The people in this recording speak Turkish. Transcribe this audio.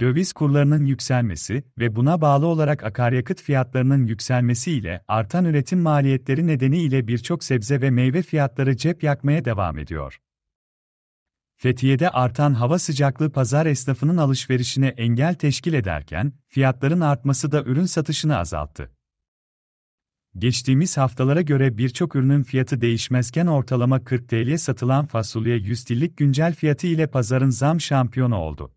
döviz kurlarının yükselmesi ve buna bağlı olarak akaryakıt fiyatlarının yükselmesi ile artan üretim maliyetleri nedeniyle birçok sebze ve meyve fiyatları cep yakmaya devam ediyor. Fethiye'de artan hava sıcaklığı pazar esnafının alışverişine engel teşkil ederken, fiyatların artması da ürün satışını azalttı. Geçtiğimiz haftalara göre birçok ürünün fiyatı değişmezken ortalama 40 TL'ye satılan fasulye 100 TL'lik güncel fiyatı ile pazarın zam şampiyonu oldu.